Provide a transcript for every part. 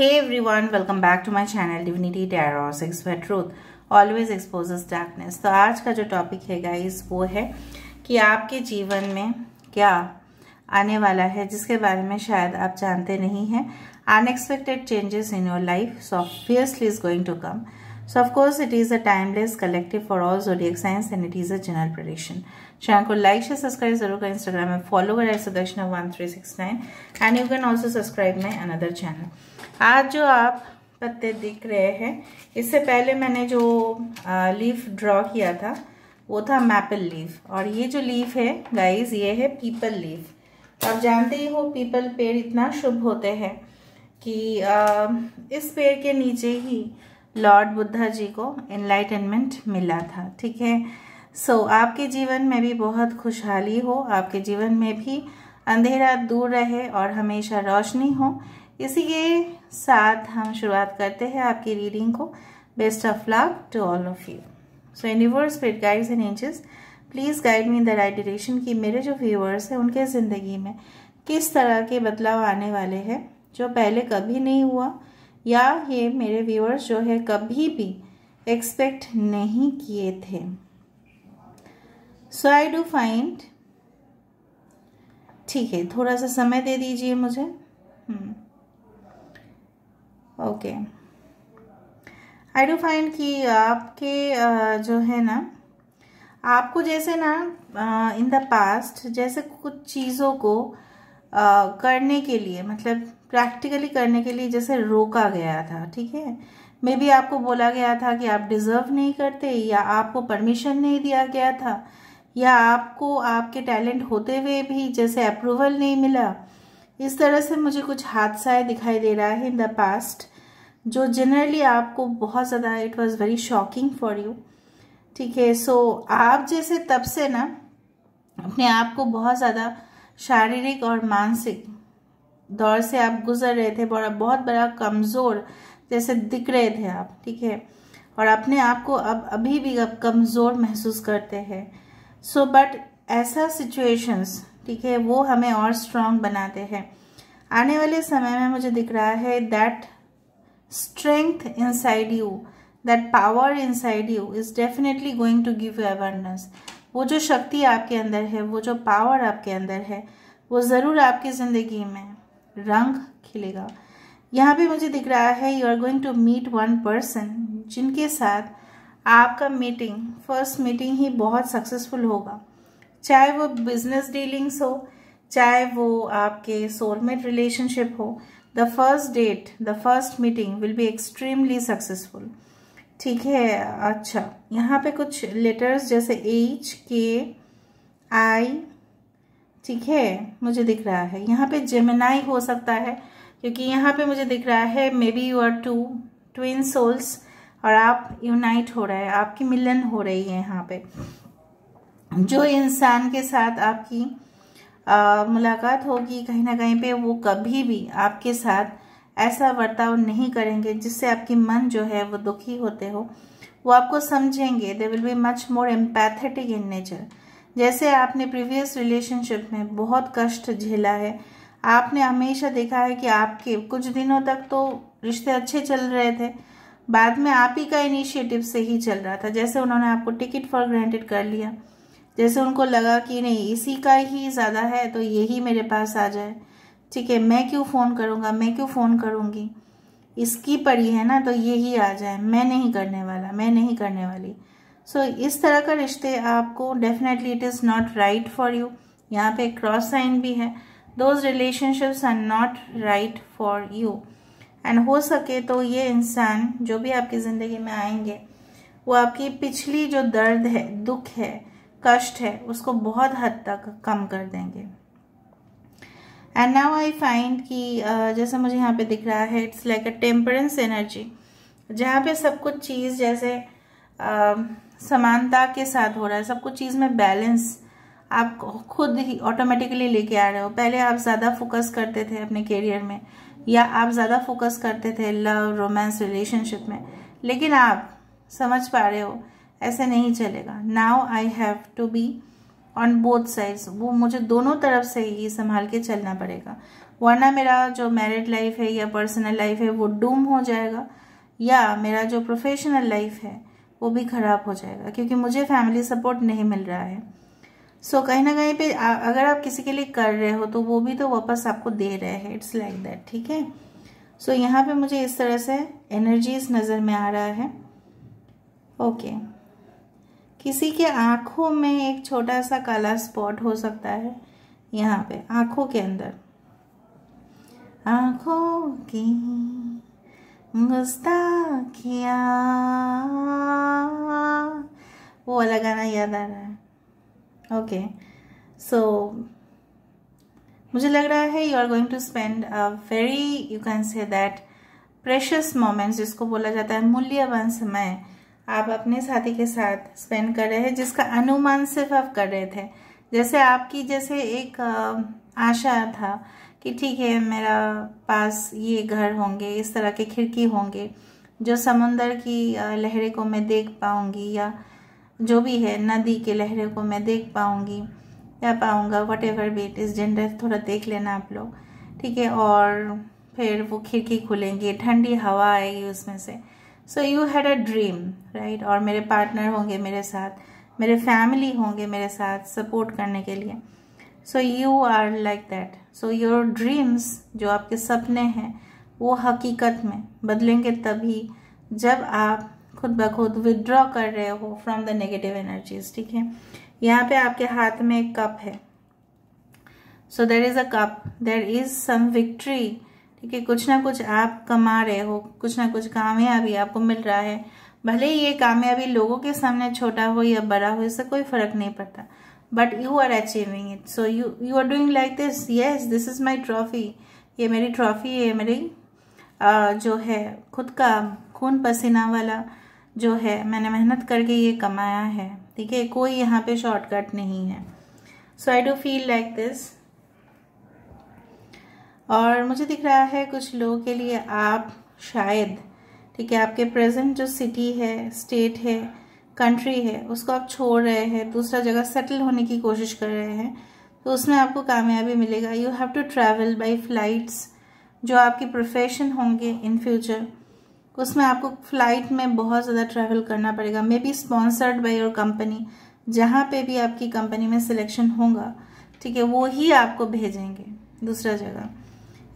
Hey everyone, welcome back to my channel Divinity Tarot Six where Truth always exposes darkness. तो आज का जो topic है guys वो है कि आपके जीवन में क्या आने वाला है जिसके बारे में शायद आप जानते नहीं हैं unexpected changes in your life so obviously is going to come so of course it is a timeless collective for all zodiac science and it is a general prediction channel को लाइक शेयर सब्सक्राइब जरूर करें Instagram में follow करें Sudarshana one three six nine and you can also subscribe my another channel आज जो आप पत्ते दिख रहे हैं इससे पहले मैंने जो लीफ ड्रॉ किया था वो था मैपल लीफ और ये जो लीफ है गाइज ये है पीपल लीफ आप जानते ही हो पीपल पेड़ इतना शुभ होते हैं कि आ, इस पेड़ के नीचे ही लॉर्ड बुद्धा जी को इनलाइटनमेंट मिला था ठीक है सो so, आपके जीवन में भी बहुत खुशहाली हो आपके जीवन में भी अंधेरा दूर रहे और हमेशा रोशनी हो इसी के साथ हम शुरुआत करते हैं आपकी रीडिंग को best of love to all of you so universe spirit guides and angels please guide me in the right direction कि मेरे जो व्यूअर्स हैं उनके ज़िंदगी में किस तरह के बदलाव आने वाले हैं जो पहले कभी नहीं हुआ या ये मेरे व्यूअर्स जो है कभी भी एक्सपेक्ट नहीं किए थे सो आई डू फाइंड ठीक है थोड़ा सा समय दे दीजिए मुझे ओके आई डू फाइंड कि आपके जो है ना आपको जैसे ना इन द पास्ट जैसे कुछ चीज़ों को uh, करने के लिए मतलब प्रैक्टिकली करने के लिए जैसे रोका गया था ठीक है मे बी आपको बोला गया था कि आप डिज़र्व नहीं करते या आपको परमिशन नहीं दिया गया था या आपको आपके टैलेंट होते हुए भी जैसे अप्रूवल नहीं मिला इस तरह से मुझे कुछ हादसाएँ दिखाई दे रहा है इन द पास्ट जो जनरली आपको बहुत ज़्यादा it was very shocking for you ठीक है सो आप जैसे तब से ना अपने आप को बहुत ज़्यादा शारीरिक और मानसिक दौर से आप गुजर रहे थे बड़ा बहुत बड़ा कमज़ोर जैसे दिख रहे थे आप ठीक है और अपने आप को अब अभी भी अब कमज़ोर महसूस करते हैं सो बट ऐसा सिचुएशंस ठीक है वो हमें और स्ट्रांग बनाते हैं आने वाले समय में मुझे दिख रहा है that strength inside you that power inside you is definitely going to give you awareness वो जो शक्ति आपके अंदर है वो जो पावर आपके अंदर है वो ज़रूर आपकी ज़िंदगी में रंग खिलेगा यहाँ पे मुझे दिख रहा है you are going to meet one person जिनके साथ आपका मीटिंग फर्स्ट मीटिंग ही बहुत सक्सेसफुल होगा चाहे वो बिजनेस डीलिंग्स हो चाहे वो आपके सोलमेट रिलेशनशिप हो the first date the first meeting will be extremely successful ठीक है अच्छा यहाँ पे कुछ लेटर्स जैसे एच के आई ठीक है मुझे दिख रहा है यहाँ पे जेमेनाई हो सकता है क्योंकि यहाँ पे मुझे दिख रहा है may be you are two twin souls और आप यूनाइट हो रहा है आपकी मिलन हो रही है यहाँ पे जो इंसान के साथ आपकी आ, मुलाकात होगी कहीं ना कहीं पे वो कभी भी आपके साथ ऐसा बर्ताव नहीं करेंगे जिससे आपकी मन जो है वो दुखी होते हो वो आपको समझेंगे they will be much more empathetic in nature जैसे आपने प्रीवियस रिलेशनशिप में बहुत कष्ट झेला है आपने हमेशा देखा है कि आपके कुछ दिनों तक तो रिश्ते अच्छे चल रहे थे बाद में आप ही का इनिशिएटिव से ही चल रहा था जैसे उन्होंने आपको टिकट फॉर ग्रांटेड कर लिया जैसे उनको लगा कि नहीं इसी का ही ज़्यादा है तो यही मेरे पास आ जाए ठीक है मैं क्यों फ़ोन करूँगा मैं क्यों फ़ोन करूँगी इसकी पड़ी है ना तो यही आ जाए मैं नहीं करने वाला मैं नहीं करने वाली सो so, इस तरह का रिश्ते आपको definitely it is not right for you यहाँ पे क्रॉस साइन भी है those relationships are not right for you and हो सके तो ये इंसान जो भी आपकी ज़िंदगी में आएंगे वो आपकी पिछली जो दर्द है दुख है कष्ट है उसको बहुत हद तक कम कर देंगे एंड नाउ आई फाइंड कि जैसे मुझे यहाँ पे दिख रहा है it's like a temperance energy जहाँ पे सब कुछ चीज़ जैसे uh, समानता के साथ हो रहा है सब कुछ चीज़ में बैलेंस आप खुद ही ऑटोमेटिकली लेके आ रहे हो पहले आप ज़्यादा फोकस करते थे अपने करियर में या आप ज़्यादा फोकस करते थे लव रोमांस रिलेशनशिप में लेकिन आप समझ पा रहे हो ऐसे नहीं चलेगा now I have to be on both sides वो मुझे दोनों तरफ से ही संभाल के चलना पड़ेगा वरना मेरा जो मैरिड लाइफ है या पर्सनल लाइफ है वो डूम हो जाएगा या मेरा जो प्रोफेशनल लाइफ है वो भी ख़राब हो जाएगा क्योंकि मुझे फैमिली सपोर्ट नहीं मिल रहा है सो so, कहीं ना कहीं पे अगर आप किसी के लिए कर रहे हो तो वो भी तो वापस आपको दे रहे हैं इट्स लाइक दैट ठीक है सो so, यहाँ पे मुझे इस तरह से एनर्जीज नज़र में आ रहा है ओके okay. किसी के आँखों में एक छोटा सा काला स्पॉट हो सकता है यहाँ पे आँखों के अंदर आँखों की गुस्ताखिया वो अलग आना याद आ रहा है ओके सो मुझे लग रहा है you are going to spend a very you can say that precious moments जिसको बोला जाता है मूल्यवान समय आप अपने साथी के साथ स्पेंड कर रहे हैं जिसका अनुमान सिर्फ आप कर रहे थे जैसे आपकी जैसे एक आशा था कि ठीक है मेरा पास ये घर होंगे इस तरह के खिड़की होंगे जो समंदर की लहरें को मैं देख पाऊंगी या जो भी है नदी के लहरों को मैं देख पाऊँगी या पाऊँगा whatever be it is gender थोड़ा देख लेना आप लोग ठीक है और फिर वो खिड़की खुलेंगी ठंडी हवा आएगी उसमें से so you had a dream right और मेरे पार्टनर होंगे मेरे साथ मेरे फैमिली होंगे मेरे साथ सपोर्ट करने के लिए so you are like that so your dreams जो आपके सपने हैं वो हकीकत में बदलेंगे तभी जब आप खुद ब खुद विदड्रॉ कर रहे हो फ्रॉम द नेगेटिव एनर्जीज ठीक है यहाँ पे आपके हाथ में एक कप है so there is a cup there is some victory ठीक है कुछ ना कुछ आप कमा रहे हो कुछ ना कुछ कामयाबी आपको मिल रहा है भले ही ये कामयाबी लोगों के सामने छोटा हो या बड़ा हो इससे कोई फर्क नहीं पड़ता but you are achieving it so you you are doing like this yes this is my trophy ये मेरी ट्रॉफी है मेरी जो है खुद का खून पसीना वाला जो है मैंने मेहनत करके ये कमाया है ठीक है कोई यहाँ पे शॉर्टकट नहीं है so I do feel like this और मुझे दिख रहा है कुछ लोगों के लिए आप शायद ठीक है आपके प्रेजेंट जो सिटी है स्टेट है कंट्री है उसको आप छोड़ रहे हैं दूसरा जगह सेटल होने की कोशिश कर रहे हैं तो उसमें आपको कामयाबी मिलेगा you have to travel by flights जो आपके प्रोफेशन होंगे इन फ्यूचर उसमें आपको फ्लाइट में बहुत ज़्यादा ट्रैवल करना पड़ेगा may be sponsored by your company जहाँ पे भी आपकी कंपनी में सिलेक्शन होगा ठीक है वो ही आपको भेजेंगे दूसरा जगह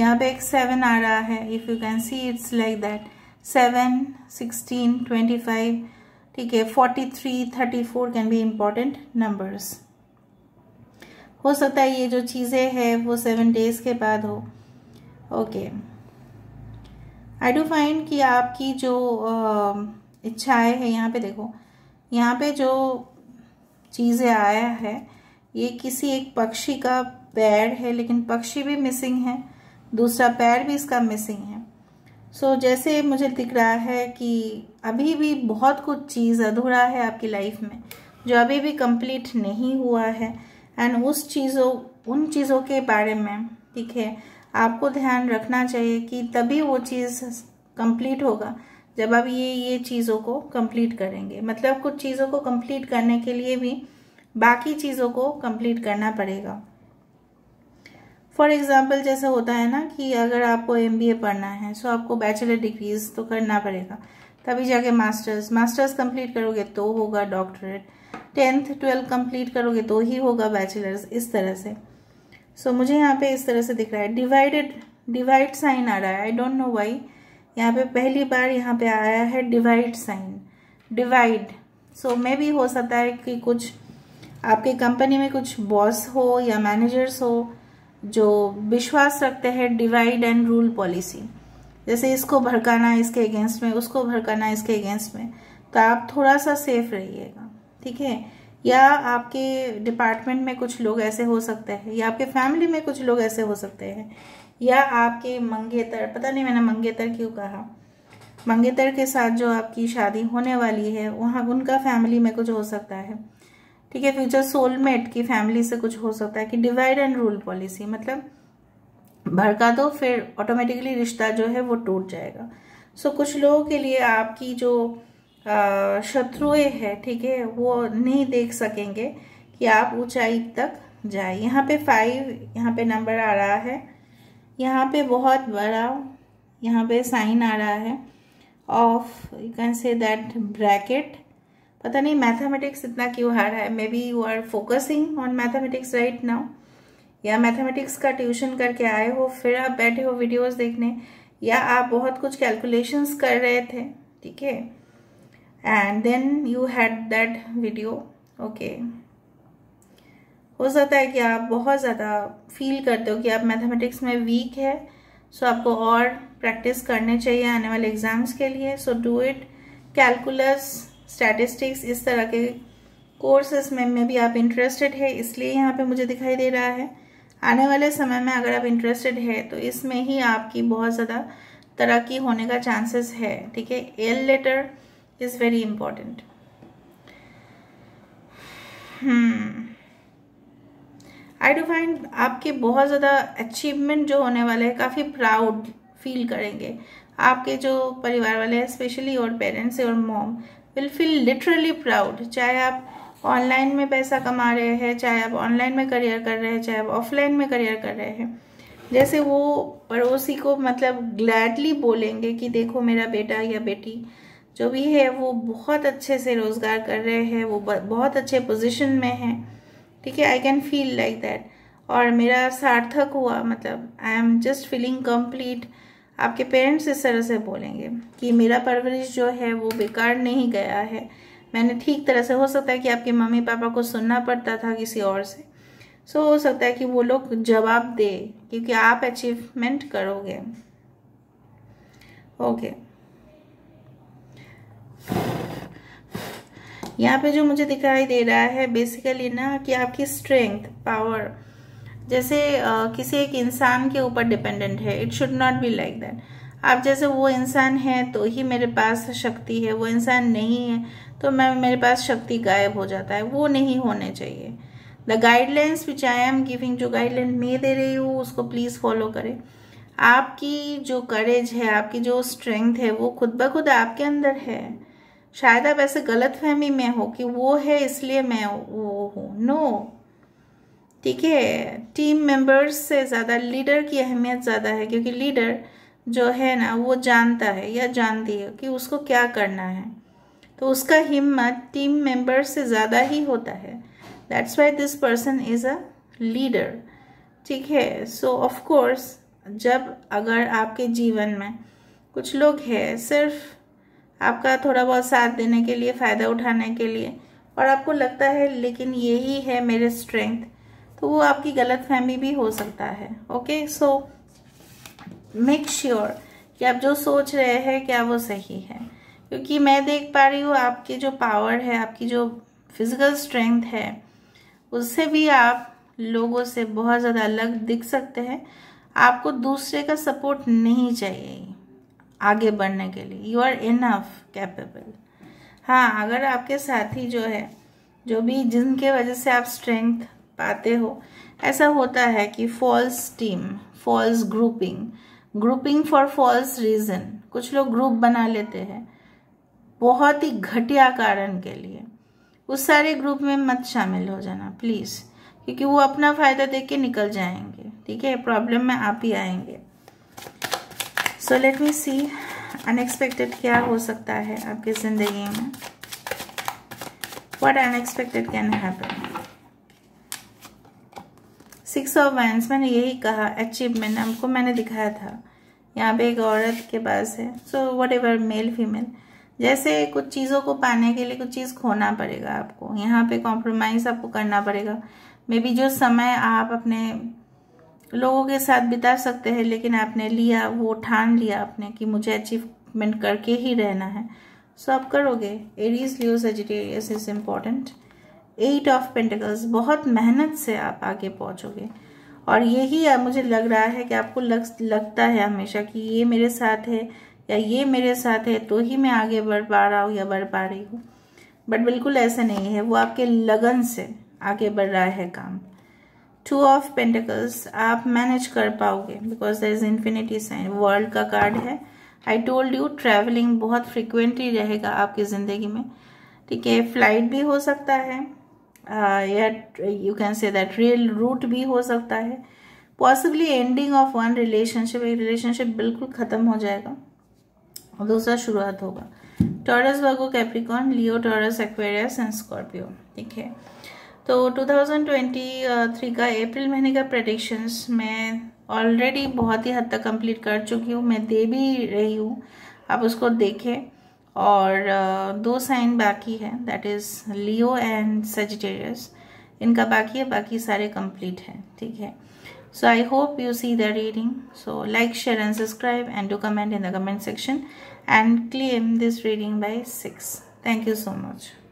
यहाँ पे एक सेवन आ रहा है if you can see it's like that seven sixteen twenty five ठीक है forty three thirty four can be important numbers हो सकता है ये जो चीज़ें हैं वो सेवन डेज के बाद हो okay okay. I do find कि आपकी जो इच्छाएं है यहाँ पे देखो यहाँ पे जो चीज़ें आया है ये किसी एक पक्षी का पैर है लेकिन पक्षी भी मिसिंग है दूसरा पैर भी इसका मिसिंग है सो so, जैसे मुझे दिख रहा है कि अभी भी बहुत कुछ चीज़ अधूरा है आपकी लाइफ में जो अभी भी कंप्लीट नहीं हुआ है एंड उस चीज़ों उन चीज़ों के बारे में ठीक है आपको ध्यान रखना चाहिए कि तभी वो चीज़ कंप्लीट होगा जब आप ये ये चीज़ों को कंप्लीट करेंगे मतलब कुछ चीज़ों को कंप्लीट करने के लिए भी बाकी चीज़ों को कंप्लीट करना पड़ेगा फॉर एग्ज़ाम्पल जैसे होता है ना कि अगर आपको एम पढ़ना है सो आपको बैचलर डिग्रीज तो करना पड़ेगा तभी जाके मास्टर्स मास्टर्स कंप्लीट करोगे तो होगा डॉक्टरेट टेंथ ट्वेल्थ कंप्लीट करोगे तो ही होगा बैचलर्स इस तरह से सो so, मुझे यहाँ पे इस तरह से दिख रहा है डिवाइडेड डिवाइड साइन आ रहा है आई डोंट नो वाई यहाँ पे पहली बार यहाँ पे आया है डिवाइड साइन डिवाइड सो मे भी हो सकता है कि कुछ आपके कंपनी में कुछ बॉस हो या मैनेजर्स हो जो विश्वास रखते हैं डिवाइड एंड रूल पॉलिसी जैसे इसको भड़काना इसके अगेंस्ट में उसको भड़काना इसके अगेंस्ट में तो आप थोड़ा सा सेफ रहिएगा ठीक है या आपके डिपार्टमेंट में कुछ लोग ऐसे हो सकते हैं या आपके फैमिली में कुछ लोग ऐसे हो सकते हैं या आपके मंगेतर पता नहीं मैंने मंगेतर क्यों कहा मंगेतर के साथ जो आपकी शादी होने वाली है वहाँ उनका फैमिली में कुछ हो सकता है ठीक है फ्यूचर सोलमेट की फैमिली से कुछ हो सकता है कि डिवाइड एंड रूल पॉलिसी मतलब भड़का दो फिर ऑटोमेटिकली रिश्ता जो है वो टूट जाएगा सो so, कुछ लोगों के लिए आपकी जो शत्रुए हैं ठीक है वो नहीं देख सकेंगे कि आप ऊंचाई तक जाए यहाँ पे फाइव यहाँ पे नंबर आ रहा है यहाँ पे बहुत बड़ा यहाँ पे साइन आ रहा है of you can say that bracket पता नहीं मैथमेटिक्स इतना क्यों हार है may be you are focusing on mathematics right now या मैथमेटिक्स का ट्यूशन करके आए हो फिर आप बैठे हो वीडियोस देखने या आप बहुत कुछ कैलकुलेशंस कर रहे थे ठीक है and then you had that video okay हो सकता है कि आप बहुत ज़्यादा फील करते हो कि आप मैथमेटिक्स में वीक है सो so आपको और प्रैक्टिस करने चाहिए आने वाले एग्ज़ाम्स के लिए so do it calculus statistics इस तरह के कोर्सेस में में भी आप इंटरेस्टेड है इसलिए यहाँ पे मुझे दिखाई दे रहा है आने वाले समय में अगर आप इंटरेस्टेड है तो इसमें ही आपकी बहुत ज़्यादा तरक्की होने का चांसेस है ठीक है L letter is very important hmm I do find आपके बहुत ज़्यादा अचीवमेंट जो होने वाले हैं काफ़ी प्राउड फील करेंगे आपके जो परिवार वाले हैं स्पेशली और पेरेंट्स और mom will feel literally proud चाहे आप ऑनलाइन में पैसा कमा रहे हैं चाहे आप ऑनलाइन में करियर कर रहे हैं चाहे आप ऑफलाइन में करियर कर रहे हैं जैसे वो पड़ोसी को मतलब ग्लैडली बोलेंगे कि देखो मेरा बेटा या बेटी जो भी है वो बहुत अच्छे से रोज़गार कर रहे हैं वो बहुत अच्छे पोजीशन में हैं ठीक है I can feel like that और मेरा सार्थक हुआ मतलब I am just feeling complete आपके पेरेंट्स इस तरह से बोलेंगे कि मेरा परवरिश जो है वो बेकार नहीं गया है मैंने ठीक तरह से हो सकता है कि आपके मम्मी पापा को सुनना पड़ता था किसी और से सो so, हो सकता है कि वो लोग जवाब दे क्योंकि आप अचीवमेंट करोगे ओके okay. यहाँ पे जो मुझे दिखाई दे रहा है बेसिकली ना कि आपकी स्ट्रेंथ पावर जैसे आ, किसी एक इंसान के ऊपर डिपेंडेंट है it should not be like that आप जैसे वो इंसान है तो ही मेरे पास शक्ति है वो इंसान नहीं है तो मैं मेरे पास शक्ति गायब हो जाता है वो नहीं होने चाहिए the guidelines which I am giving जो गाइडलाइन मैं दे रही हूँ उसको प्लीज़ फॉलो करें आपकी जो करेज है आपकी जो स्ट्रेंथ है वो खुद ब खुद आपके अंदर है शायद आप ऐसे गलत फहमी में हो कि वो है इसलिए मैं वो हूँ नो ठीक है टीम मेंबर्स से ज़्यादा लीडर की अहमियत ज़्यादा है क्योंकि लीडर जो है ना वो जानता है या जानती है कि उसको क्या करना है तो उसका हिम्मत टीम मेंबर्स से ज़्यादा ही होता है that's why this person is a leader ठीक है सो ऑफ कोर्स जब अगर आपके जीवन में कुछ लोग हैं सिर्फ आपका थोड़ा बहुत साथ देने के लिए फ़ायदा उठाने के लिए और आपको लगता है लेकिन यही है मेरे स्ट्रेंथ तो वो आपकी गलत फहमी भी हो सकता है ओके सो मेक श्योर कि आप जो सोच रहे हैं क्या वो सही है क्योंकि मैं देख पा रही हूँ आपकी जो पावर है आपकी जो फिजिकल स्ट्रेंथ है उससे भी आप लोगों से बहुत ज़्यादा अलग दिख सकते हैं आपको दूसरे का सपोर्ट नहीं चाहिए आगे बढ़ने के लिए यू आर इनफ कैपेबल हाँ अगर आपके साथी जो है जो भी जिनके वजह से आप स्ट्रेंथ पाते हो ऐसा होता है कि false team false grouping grouping for false reason कुछ लोग ग्रुप बना लेते हैं बहुत ही घटिया कारण के लिए उस सारे ग्रुप में मत शामिल हो जाना प्लीज़ क्योंकि वो अपना फ़ायदा देख के निकल जाएंगे ठीक है प्रॉब्लम में आप ही आएंगे सो लेट मी सी अनएक्सपेक्टेड क्या हो सकता है आपकी ज़िंदगी में what unexpected can happen six of wands मैंने यही कहा अचीवमेंट हमको मैंने दिखाया था यहाँ पे एक औरत के पास है so whatever male female जैसे कुछ चीज़ों को पाने के लिए कुछ चीज़ खोना पड़ेगा आपको यहाँ पे कॉम्प्रोमाइज़ आपको करना पड़ेगा मे बी जो समय आप अपने लोगों के साथ बिता सकते हैं लेकिन आपने लिया वो ठान लिया आपने कि मुझे अचीवमेंट करके ही रहना है सो आप करोगे Aries Leo Sagittarius is important eight of pentacles बहुत मेहनत से आप आगे पहुंचोगे और यही मुझे लग रहा है कि आपको लग लगता है हमेशा कि ये मेरे साथ है या ये मेरे साथ है तो ही मैं आगे बढ़ पा रहा हूँ या बढ़ पा रही हूँ बट बिल्कुल ऐसा नहीं है वो आपके लगन से आगे बढ़ रहा है काम टू ऑफ पेंटिकल्स आप मैनेज कर पाओगे because there is infinity sign world का कार्ड है आई टोल्ड यू ट्रैवलिंग बहुत फ्रिक्वेंटली रहेगा आपकी ज़िंदगी में ठीक है फ्लाइट भी हो सकता है uh, या you can say that rail route भी हो सकता है possibly ending of one relationship एक रिलेशनशिप बिल्कुल ख़त्म हो जाएगा और दूसरा शुरुआत होगा Taurus Virgo Capricorn Leo Taurus Aquarius and Scorpio ठीक है तो 2023 का अप्रैल महीने का प्रडिक्शंस मैं ऑलरेडी बहुत ही हद तक कंप्लीट कर चुकी हूँ मैं दे भी रही हूँ आप उसको देखें और दो साइन बाकी है that is Leo and Sagittarius इनका बाकी है बाकी सारे कंप्लीट हैं ठीक है so I hope you see the reading so like share and subscribe and to comment in the comment section and claim this reading by six thank you so much